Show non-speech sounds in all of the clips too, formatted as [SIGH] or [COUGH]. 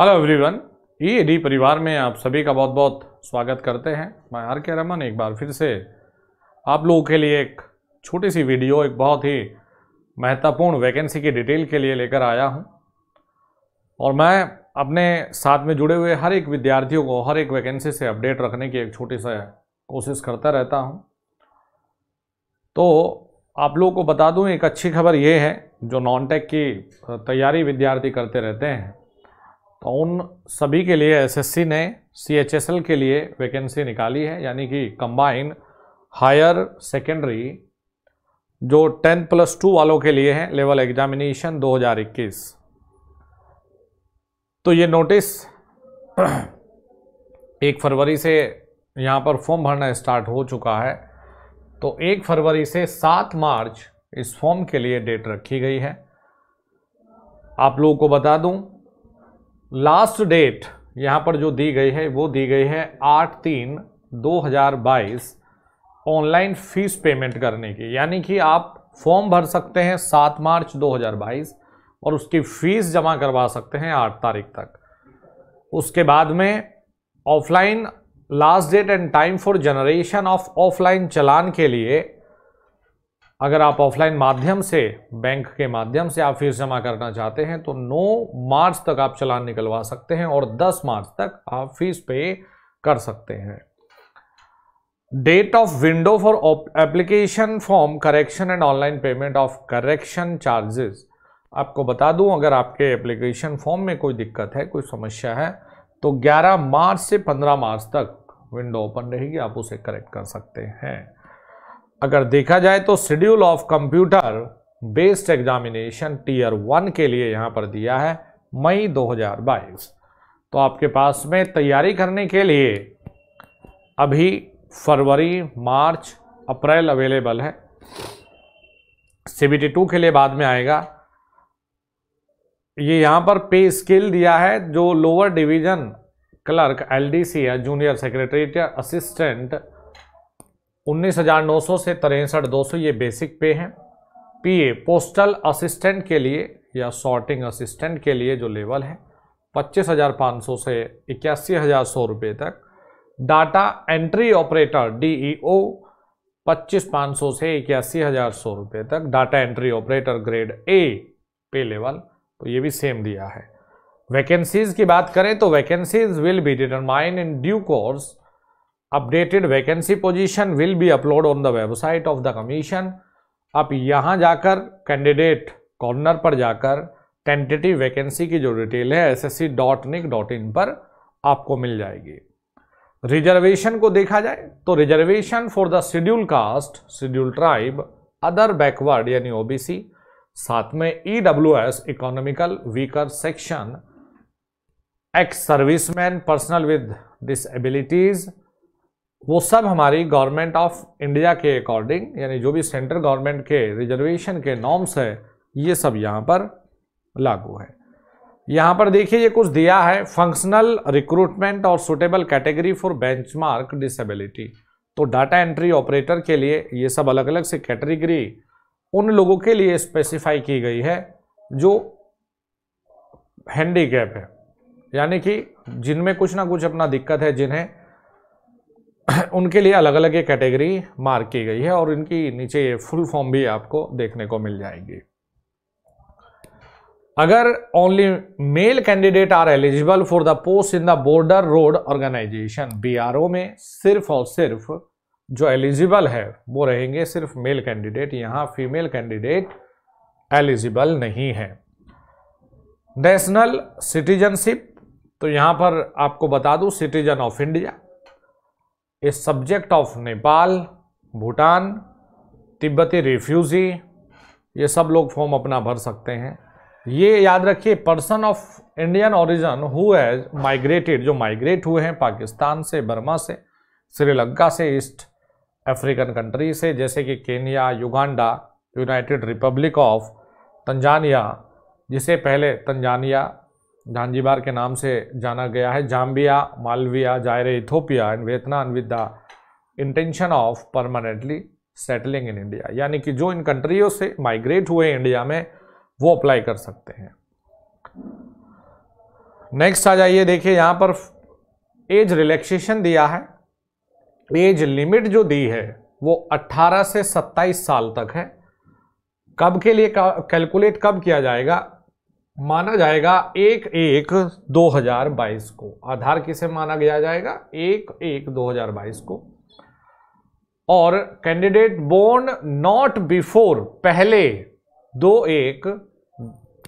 hello everyone AD परिवार में आप सभी का बहुत बहुत स्वागत करते हैं मैं आर के रमन एक बार फिर से आप लोगों के लिए एक छोटी सी वीडियो एक बहुत ही महत्वपूर्ण वैकेंसी की डिटेल के लिए लेकर आया हूं और मैं अपने साथ में जुड़े हुए हर एक विद्यार्थियों को हर एक वैकेंसी से अपडेट रखने की एक छोटी सा कोशिश करता रहता हूँ तो आप लोगों को बता दूँ एक अच्छी खबर ये है जो नॉन टेक की तैयारी विद्यार्थी करते रहते हैं तो उन सभी के लिए एसएससी ने सीएचएसएल के लिए वैकेंसी निकाली है यानी कि कंबाइन हायर सेकेंडरी जो टेन प्लस टू वालों के लिए है लेवल एग्जामिनेशन 2021 तो ये नोटिस [CLEARS THROAT] एक फरवरी से यहाँ पर फॉर्म भरना स्टार्ट हो चुका है तो एक फरवरी से सात मार्च इस फॉर्म के लिए डेट रखी गई है आप लोगों को बता दूं लास्ट डेट यहाँ पर जो दी गई है वो दी गई है आठ तीन 2022 ऑनलाइन फीस पेमेंट करने की यानी कि आप फॉर्म भर सकते हैं सात मार्च 2022 और उसकी फ़ीस जमा करवा सकते हैं आठ तारीख तक उसके बाद में offline last date and time for generation of offline challan के लिए अगर आप ऑफलाइन माध्यम से बैंक के माध्यम से आप फीस जमा करना चाहते हैं तो 9 मार्च तक आप चलान निकलवा सकते हैं और 10 मार्च तक आप फीस पे कर सकते हैं date of window for application form correction and online payment of correction charges आपको बता दूं अगर आपके एप्लीकेशन फॉर्म में कोई दिक्कत है कोई समस्या है तो 11 मार्च से 15 मार्च तक विंडो ओपन रहेगी आप उसे करेक्ट कर सकते हैं अगर देखा जाए तो schedule of computer based examination tier one के लिए यहाँ पर दिया है मई 2022 तो आपके पास में तैयारी करने के लिए अभी फरवरी मार्च अप्रैल अवेलेबल है सीबीटी टू के लिए बाद में आएगा ये यहाँ पर पे स्किल दिया है जो लोअर डिवीजन क्लर्क एलडीसी या जूनियर सेक्रेटरी असिस्टेंट उन्नीस हज़ार नौ सौ से तिरसठ दो सौ ये बेसिक पे हैं पीए पोस्टल असिस्टेंट के लिए या सॉर्टिंग असिस्टेंट के लिए जो लेवल है पच्चीस हज़ार पाँच सौ से इक्यासी हज़ार सौ रुपये तक डाटा एंट्री ऑपरेटर डीईओ पच्चीस पाँच सौ से इक्यासी हज़ार सौ रुपये तक data entry operator grade A pay level तो ये भी सेम दिया है वैकेंसीज़ की बात करें तो vacancies will be determine in due course updated vacancy position will be upload on the website of the commission आप यहां जाकर कैंडिडेट कॉर्नर पर जाकर टेंटेटिव वैकेंसी की जो डिटेल है एस एस पर आपको मिल जाएगी रिजर्वेशन को देखा जाए तो reservation for the schedule caste schedule tribe other backward यानी ओबीसी साथ में E W S economical weaker section ex serviceman personal with disabilities वो सब हमारी गवर्नमेंट ऑफ इंडिया के अकॉर्डिंग यानी जो भी सेंट्रल गवर्नमेंट के रिजर्वेशन के नॉर्म्स है ये सब यहाँ पर लागू है यहाँ पर देखिए ये कुछ दिया है फंक्शनल रिक्रूटमेंट और suitable category for benchmark disability तो डाटा एंट्री ऑपरेटर के लिए ये सब अलग अलग से कैटेगरी उन लोगों के लिए स्पेसिफाई की गई है जो हैंडीकैप है यानी कि जिनमें कुछ ना कुछ अपना दिक्कत है जिन्हें [COUGHS] उनके लिए अलग अलग ये कैटेगरी मार्क की गई है और इनकी नीचे ये फुल फॉर्म भी आपको देखने को मिल जाएगी अगर only male candidate are eligible for the post in the border road organisation BRO में सिर्फ और सिर्फ जो एलिजिबल है वो रहेंगे सिर्फ मेल कैंडिडेट यहाँ फीमेल कैंडिडेट एलिजिबल नहीं है नेशनल सिटीजनशिप तो यहाँ पर आपको बता दूँ citizen of India a subject of Nepal Bhutan तिब्बती रिफ्यूज़ी ये सब लोग फॉर्म अपना भर सकते हैं ये याद रखिए person of Indian origin who has migrated जो माइग्रेट हुए हैं पाकिस्तान से बर्मा से श्रीलंका से ईस्ट अफ्रीकन कंट्री से जैसे कि Kenya Uganda United Republic of Tanzania जिसे पहले तंजानिया जानजीबार के नाम से जाना गया है Zambia Malawi Zaire Ethiopia and Vietnam with the intention of permanently settling in India यानी कि जो इन कंट्रियों से माइग्रेट हुए इंडिया में वो अप्लाई कर सकते हैं नेक्स्ट आ जाइए देखिए यहाँ पर एज रिलैक्सेशन दिया है एज लिमिट जो दी है वो 18 से 27 साल तक है कब के लिए कैलकुलेट कब किया जाएगा माना जाएगा एक एक 2022 को आधार किसे माना गया जाएगा एक एक 2022 को और कैंडिडेट बोर्न नॉट बिफोर पहले दो एक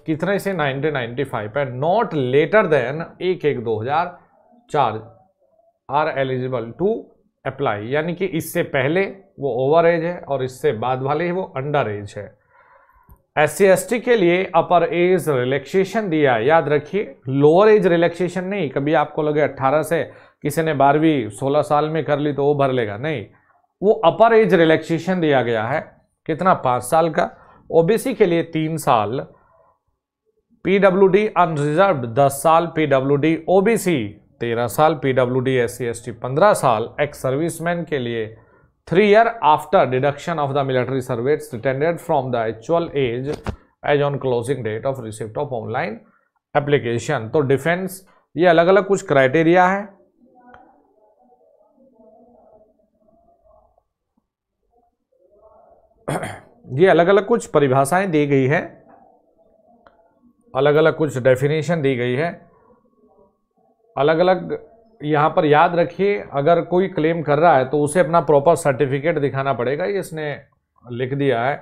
कितने से 1995 है नॉट लेटर देन एक एक 2004 आर एलिजिबल टू अप्लाई यानी कि इससे पहले वो ओवर एज है और इससे बाद वाले वो अंडर एज है एस सी के लिए अपर एज रिलैक्सेशन दिया याद रखिए लोअर एज रिलैक्सेशन नहीं कभी आपको लगे 18 से किसी ने बारहवीं 16 साल में कर ली तो वो भर लेगा नहीं वो अपर एज रिलैक्सेशन दिया गया है कितना पाँच साल का ओबीसी के लिए तीन साल पीडब्ल्यूडी अनरिजर्व दस साल पीडब्ल्यूडी ओबीसी तेरह साल पीडब्ल्यूडी एस टी पंद्रह साल एक्स सर्विसमैन के लिए three year after deduction of the military service rendered from the actual age age on closing date of receipt of online application तो defence ये अलग अलग कुछ क्राइटेरिया है ये अलग अलग कुछ परिभाषाएं दी गई है अलग अलग कुछ डेफिनेशन दी गई है अलग अलग यहाँ पर याद रखिए अगर कोई क्लेम कर रहा है तो उसे अपना प्रॉपर सर्टिफिकेट दिखाना पड़ेगा ये इसने लिख दिया है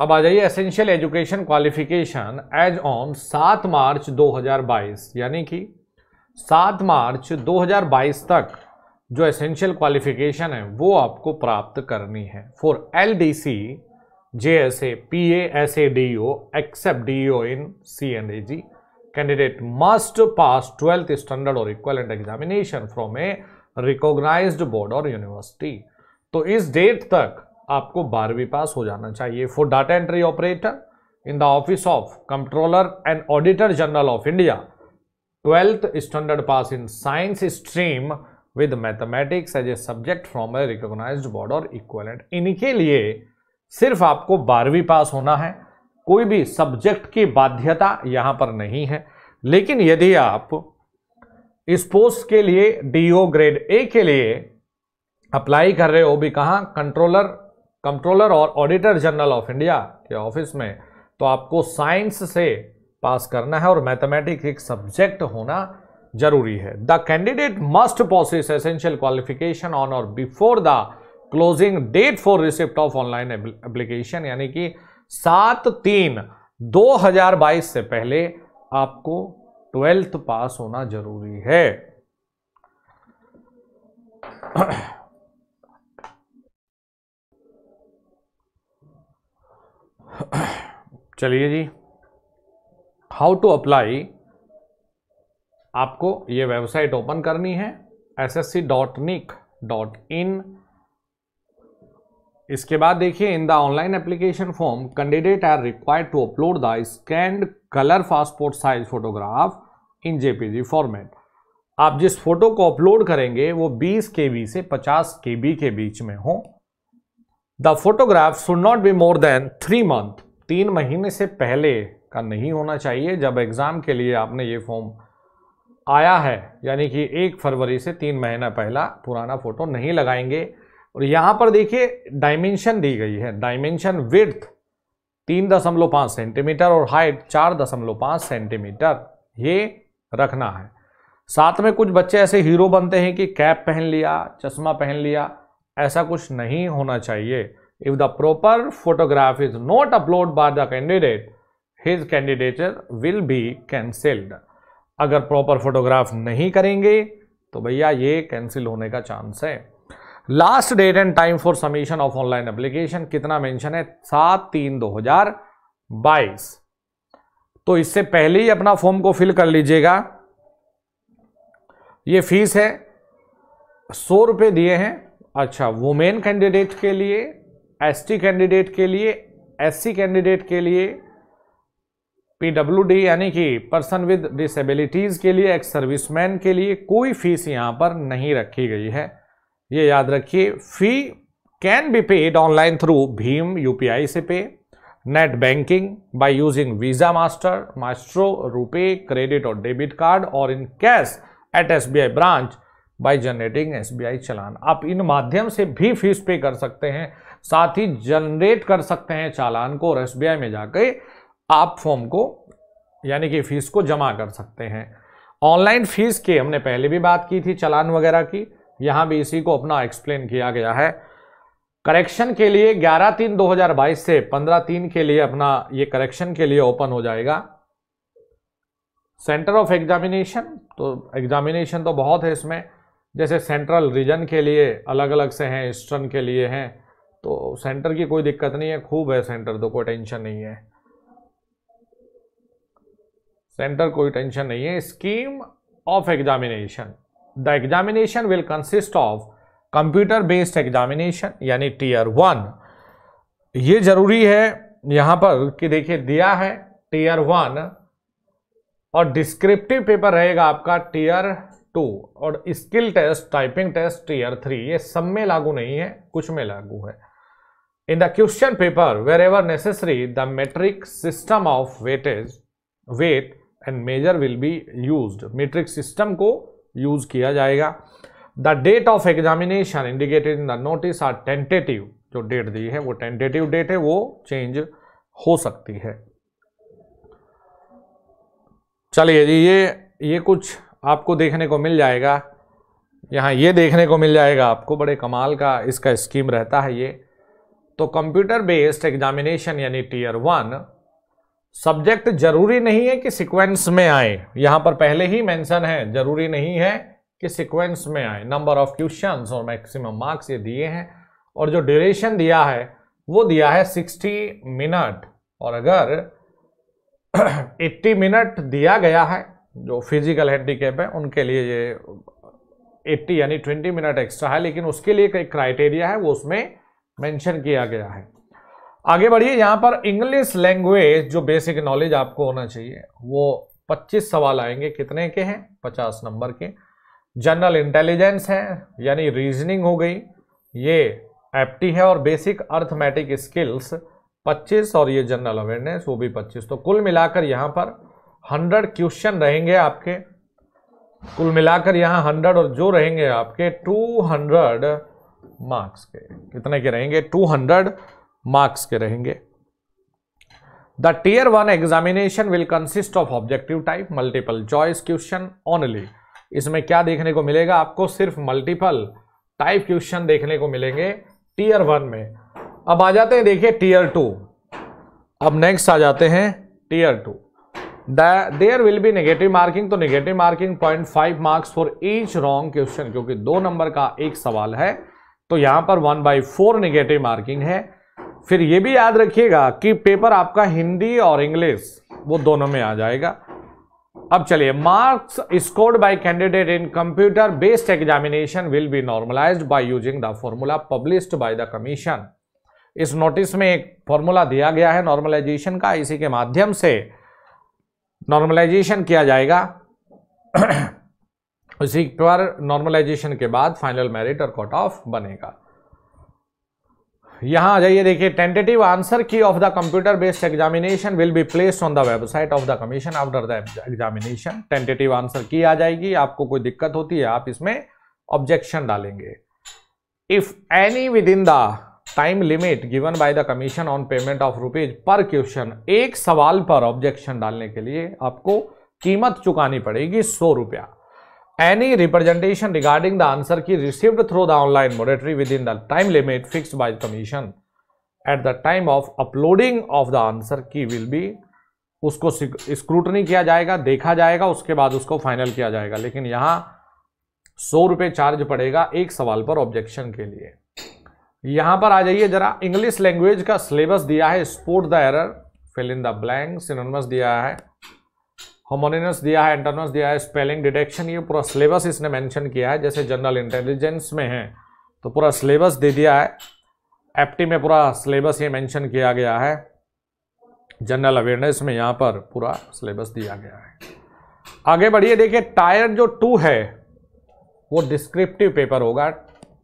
अब आ जाइए essential education qualification age on 7 March 2022 यानी कि 7 मार्च 2022 तक जो एसेंशियल क्वालिफिकेशन है वो आपको प्राप्त करनी है for L D C J S A P S A D O except D O in C N A G candidate must pass 12th standard or equivalent examination from a recognized board or university तो इस date तक आपको बारहवीं पास हो जाना चाहिए for data entry operator in the office of controller and auditor general of India twelfth standard pass in science stream with mathematics as a subject from a recognise board और equivalent इनके लिए सिर्फ आपको बारहवीं पास होना है कोई भी सब्जेक्ट की बाध्यता यहाँ पर नहीं है लेकिन यदि आप इस पोस्ट के लिए डीओ ग्रेड ए के लिए अप्लाई कर रहे हो भी कहाँ कंट्रोलर कंट्रोलर और ऑडिटर जनरल ऑफ इंडिया के ऑफिस में तो आपको साइंस से पास करना है और मैथमेटिक्स एक सब्जेक्ट होना जरूरी है the candidate must possess essential qualification on और before the closing date for receipt of online application यानी कि सात तीन 2022 से पहले आपको ट्वेल्थ पास होना जरूरी है चलिए जी हाउ टू अप्लाई आपको ये वेबसाइट ओपन करनी है S S C dot nic dot in इसके बाद देखिए in the online application form candidate are required to upload the scanned colour passport size photograph in JPG format आप जिस photo को अपलोड करेंगे वो 20 के से 50 के के बीच में हो the photograph should not be more than three month तीन महीने से पहले का नहीं होना चाहिए जब एग्ज़ाम के लिए आपने ये फॉर्म आया है यानी कि एक फरवरी से तीन महीना पहला पुराना फ़ोटो नहीं लगाएंगे और यहाँ पर देखिए डायमेंशन दी गई है डायमेंशन विर्थ तीन दशमलव पाँच सेंटीमीटर और हाइट चार दशमलव पाँच सेंटीमीटर ये रखना है साथ में कुछ बच्चे ऐसे हीरो बनते हैं कि कैप पहन लिया चश्मा पहन लिया ऐसा कुछ नहीं होना चाहिए if the proper photograph is not upload by the candidate his candidature will be cancelled अगर प्रॉपर फोटोग्राफ नहीं करेंगे तो भैया ये कैंसिल होने का चांस है last date and time for submission of online application कितना मेंशन है सात तीन दो हजार बाईस तो इससे पहले ही अपना फॉर्म को फिल कर लीजिएगा ये फीस है सौ रुपये दिए हैं अच्छा वुमेन कैंडिडेट के लिए एसटी कैंडिडेट के लिए एससी कैंडिडेट के लिए पीडब्ल्यूडी यानी कि पर्सन विद डिसेबिलिटीज़ के लिए एक्स सर्विसमैन के लिए कोई फीस यहां पर नहीं रखी गई है ये याद रखिए fee can be paid online through भीम यूपीआई से पे net banking by using Visa Master Maestro RuPay credit और डेबिट कार्ड और in cash at SBI branch by generating SBI challan आप इन माध्यम से भी फीस पे कर सकते हैं साथ ही जनरेट कर सकते हैं चालान को और एसबीआई में जाकर आप फॉर्म को यानी कि फीस को जमा कर सकते हैं ऑनलाइन फीस के हमने पहले भी बात की थी चालान वगैरह की यहां भी इसी को अपना एक्सप्लेन किया गया है करेक्शन के लिए 11 तीन 2022 से 15 तीन के लिए अपना ये करेक्शन के लिए ओपन हो जाएगा सेंटर ऑफ एग्जामिनेशन तो एग्जामिनेशन तो बहुत है इसमें जैसे सेंट्रल रीजन के लिए अलग अलग से हैं ईस्टर्न के लिए हैं तो सेंटर की कोई दिक्कत नहीं है खूब है सेंटर तो कोई टेंशन नहीं है सेंटर कोई टेंशन नहीं है scheme of examination the examination will consist of computer based examination यानी टीयर वन ये जरूरी है यहां पर कि देखिए दिया है टीयर वन और डिस्क्रिप्टिव पेपर रहेगा आपका टीयर टू और skill test typing test tier three ये सब में लागू नहीं है कुछ में लागू है in the question paper wherever necessary the metric system of weightage weight and measure will be use metric system को यूज़ किया जाएगा the date of examination indicated in the notice are tentative जो date दी है वो tentative date है वो change हो सकती है चलिए जी ये ये कुछ आपको देखने को मिल जाएगा यहाँ ये देखने को मिल जाएगा आपको बड़े कमाल का इसका स्कीम रहता है ये तो कंप्यूटर बेस्ड एग्जामिनेशन यानी टीयर वन सब्जेक्ट जरूरी नहीं है कि सीक्वेंस में आए यहां पर पहले ही मेंशन है जरूरी नहीं है कि सीक्वेंस में आए नंबर ऑफ क्वेश्चन और मैक्सिमम मार्क्स ये दिए हैं और जो ड्यूरेशन दिया है वो दिया है 60 मिनट और अगर 80 [CLEARS THROAT] मिनट दिया गया है जो फिजिकल हैंडीकेप है उनके लिए ये 80 यानी 20 मिनट एक्स्ट्रा है लेकिन उसके लिए एक क्राइटेरिया है वो उसमें मेंशन किया गया है आगे बढ़िए यहाँ पर इंग्लिश लैंग्वेज जो बेसिक नॉलेज आपको होना चाहिए वो 25 सवाल आएंगे कितने के हैं 50 नंबर के जनरल इंटेलिजेंस है यानी रीजनिंग हो गई ये एप्टी है और बेसिक अर्थमेटिक स्किल्स 25 और ये जनरल अवेयरनेस वो भी 25 तो कुल मिलाकर यहाँ पर 100 क्वेश्चन रहेंगे आपके कुल मिलाकर यहाँ हंड्रेड और जो रहेंगे आपके टू मार्क्स के कितने के रहेंगे टू मार्क्स के रहेंगे the tier one examination will consist of objective type multiple choice question only इसमें क्या देखने को मिलेगा आपको सिर्फ मल्टीपल टाइप क्वेश्चन देखने को मिलेंगे टीयर वन में अब आ जाते हैं देखिए टीयर टू अब नेक्स्ट आ जाते हैं tier two there will be negative marking तो negative marking point five marks for each wrong question क्योंकि दो नंबर का एक सवाल है तो यहां पर one by four negative marking है फिर ये भी याद रखिएगा कि पेपर आपका हिंदी और इंग्लिश वो दोनों में आ जाएगा अब चलिए marks scored by candidate in computer based examination will be normalized by using the formula published by the commission इस नोटिस में एक फॉर्मूला दिया गया है नॉर्मलाइजेशन का इसी के माध्यम से नॉर्मलाइजेशन किया जाएगा [CLEARS THROAT] उसी पर नॉर्मलाइजेशन के बाद फाइनल मेरिट और कट ऑफ बनेगा यहाँ आ जाइए देखिए tentative answer key of the computer based examination will be place on the website of the commission after the examination tentative answer key आ जाएगी आपको कोई दिक्कत होती है आप इसमें ऑब्जेक्शन डालेंगे if any within the time limit given by the commission on payment of rupees पर क्वेश्चन एक सवाल पर ऑब्जेक्शन डालने के लिए आपको कीमत चुकानी पड़ेगी सौ रुपया any representation regarding the answer key received through the online monetary within the time limit fixed by the commission at the time of uploading of the answer key will be उसको स्क्रूटनी किया जाएगा देखा जाएगा उसके बाद उसको final किया जाएगा लेकिन यहाँ सौ रुपये चार्ज पड़ेगा एक सवाल पर ऑब्जेक्शन के लिए यहाँ पर आ जाइए जरा इंग्लिश लैंग्वेज का सिलेबस दिया है spot the error fill in the blank synonyms दिया है होमोनिनस दिया है एंटोनस दिया है स्पेलिंग डिटेक्शन ये पूरा सिलेबस इसने मेंशन किया है जैसे जनरल इंटेलिजेंस में है तो पूरा सिलेबस दे दिया है एप्टी में पूरा सिलेबस ये मेंशन किया गया है जनरल अवेयरनेस में यहाँ पर पूरा सिलेबस दिया गया है आगे बढ़िए देखिए टायर जो टू है वो डिस्क्रिप्टिव पेपर होगा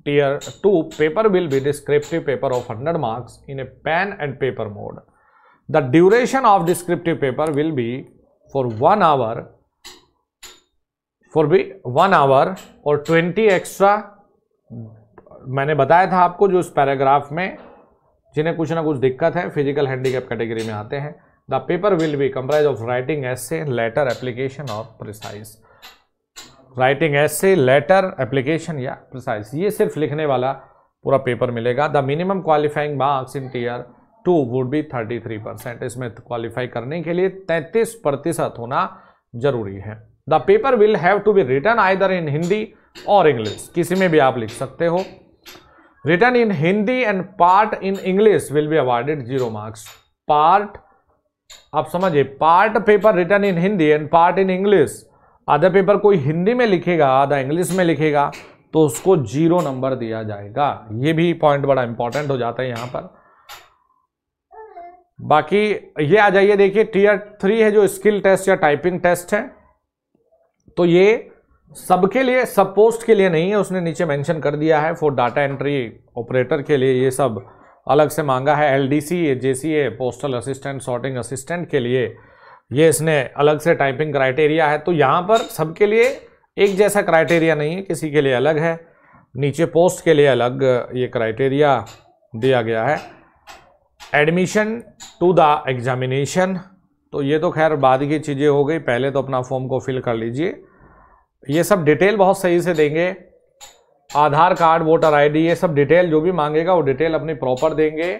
tier two paper will be descriptive paper of hundred marks in a pen and paper mode the duration of descriptive paper will be for 1 hour for भी 1 hour और 20 extra मैंने बताया था आपको जो इस पैराग्राफ में जिन्हें कुछ ना कुछ दिक्कत है फिजिकल हैंडीकैप कैटेगरी में आते हैं the paper will be comprise of writing से लेटर एप्लीकेशन और प्रिसाइज राइटिंग से लेटर एप्लीकेशन या प्रिसाइज ये सिर्फ लिखने वाला पूरा पेपर मिलेगा the minimum qualifying marks in tier two would be thirty three percent इसमें क्वालिफाई करने के लिए तैतीस प्रतिशत होना जरूरी है the paper will have to be written either in Hindi और इंग्लिश किसी में भी आप लिख सकते हो return in Hindi and part in English will be awarded zero marks part आप समझिए part paper written in Hindi and part in English आधा पेपर कोई हिंदी में लिखेगा आधा इंग्लिश में लिखेगा तो उसको जीरो नंबर दिया जाएगा ये भी पॉइंट बड़ा इंपॉर्टेंट हो जाता है यहाँ पर बाकी ये आ जाइए देखिए टीयर थ्री है जो स्किल टेस्ट या टाइपिंग टेस्ट है तो ये सबके लिए सब पोस्ट के लिए नहीं है उसने नीचे मेंशन कर दिया है फॉर डाटा एंट्री ऑपरेटर के लिए ये सब अलग से मांगा है L D C J C A postal assistant sorting assistant के लिए ये इसने अलग से टाइपिंग क्राइटेरिया है तो यहाँ पर सबके लिए एक जैसा क्राइटेरिया नहीं है किसी के लिए अलग है नीचे पोस्ट के लिए अलग ये क्राइटेरिया दिया गया है एडमिशन टू द एग्ज़ामिनेशन तो ये तो खैर बाद की चीज़ें हो गई पहले तो अपना फॉर्म को फिल कर लीजिए ये सब डिटेल बहुत सही से देंगे आधार कार्ड वोटर आईडी ये सब डिटेल जो भी मांगेगा वो डिटेल अपनी प्रॉपर देंगे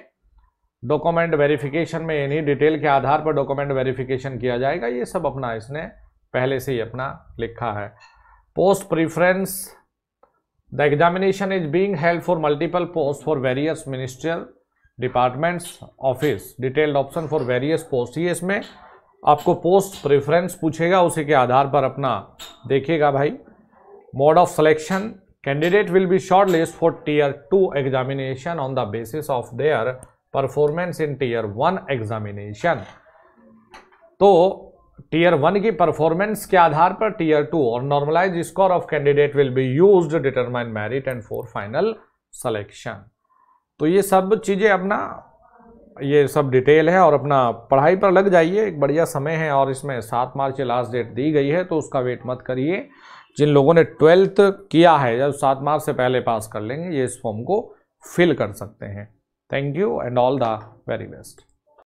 डॉक्यूमेंट वेरिफिकेशन में यही डिटेल के आधार पर डॉक्यूमेंट वेरिफिकेशन किया जाएगा ये सब अपना इसने पहले से ही अपना लिखा है post preference the examination is being held for multiple post for various ministerial departments office detailed option for various post ये इसमें आपको पोस्ट प्रेफरेंस पूछेगा उसी के आधार पर अपना देखिएगा भाई mode of selection candidate will be short list for tier two examination on the basis of their performance in tier one examination तो टीयर वन की परफॉर्मेंस के आधार पर टीयर टू और normalize score of candidate will be use determine merit and for final selection तो ये सब चीज़ें अपना ये सब डिटेल है और अपना पढ़ाई पर लग जाइए एक बढ़िया समय है और इसमें सात मार्च लास्ट डेट दी गई है तो उसका वेट मत करिए जिन लोगों ने ट्वेल्थ किया है जब सात मार्च से पहले पास कर लेंगे ये इस फॉर्म को फिल कर सकते हैं thank you and all the very best